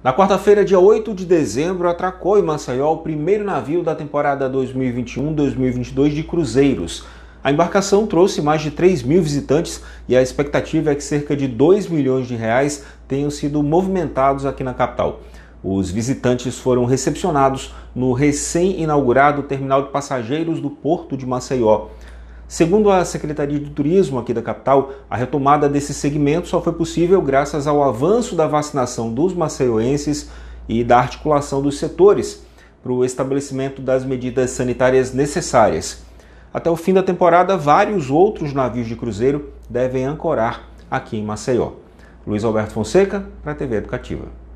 Na quarta-feira, dia 8 de dezembro, atracou em Maceió o primeiro navio da temporada 2021-2022 de cruzeiros. A embarcação trouxe mais de 3 mil visitantes e a expectativa é que cerca de 2 milhões de reais tenham sido movimentados aqui na capital. Os visitantes foram recepcionados no recém-inaugurado terminal de passageiros do Porto de Maceió. Segundo a Secretaria de Turismo aqui da capital, a retomada desse segmento só foi possível graças ao avanço da vacinação dos maceioenses e da articulação dos setores para o estabelecimento das medidas sanitárias necessárias. Até o fim da temporada, vários outros navios de cruzeiro devem ancorar aqui em Maceió. Luiz Alberto Fonseca, para a TV Educativa.